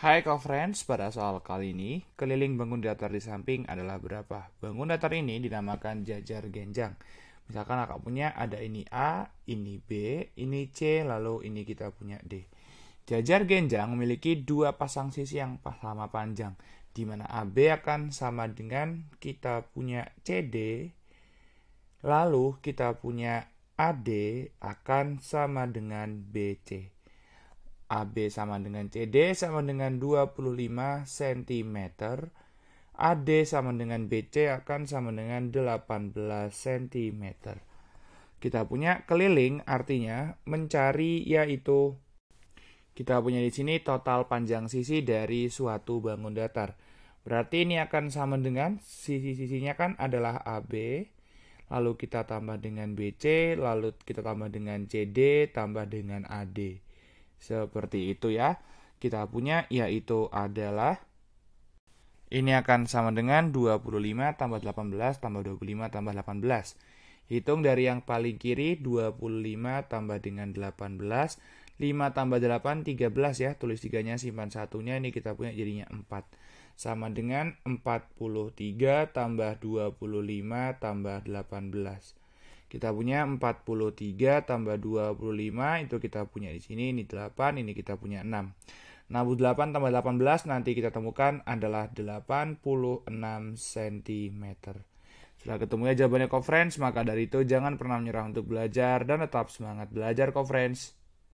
Hai friends, pada soal kali ini, keliling bangun datar di samping adalah berapa? Bangun datar ini dinamakan jajar genjang. Misalkan kakak punya ada ini A, ini B, ini C, lalu ini kita punya D. Jajar genjang memiliki dua pasang sisi yang sama panjang, di mana AB akan sama dengan kita punya CD, lalu kita punya AD akan sama dengan BC. AB sama dengan CD sama dengan 25 cm. AD sama dengan BC akan sama dengan 18 cm. Kita punya keliling artinya mencari yaitu kita punya di sini total panjang sisi dari suatu bangun datar. Berarti ini akan sama dengan sisi-sisinya kan adalah AB, lalu kita tambah dengan BC, lalu kita tambah dengan CD, tambah dengan AD. Seperti itu ya. Kita punya yaitu adalah ini akan sama dengan 25 tambah 18 tambah 25 tambah 18. Hitung dari yang paling kiri 25 tambah dengan 18. 5 tambah 8 13 ya. Tulis tiganya simpan satunya ini kita punya jadinya 4. Sama dengan 43 tambah 25 tambah 18. Kita punya 43 tambah 25 itu kita punya di sini ini 8, ini kita punya 6. Nah, tambah 18 nanti kita temukan adalah 86 cm. Setelah ketemu ya jawabannya conference, maka dari itu jangan pernah menyerah untuk belajar dan tetap semangat belajar conference.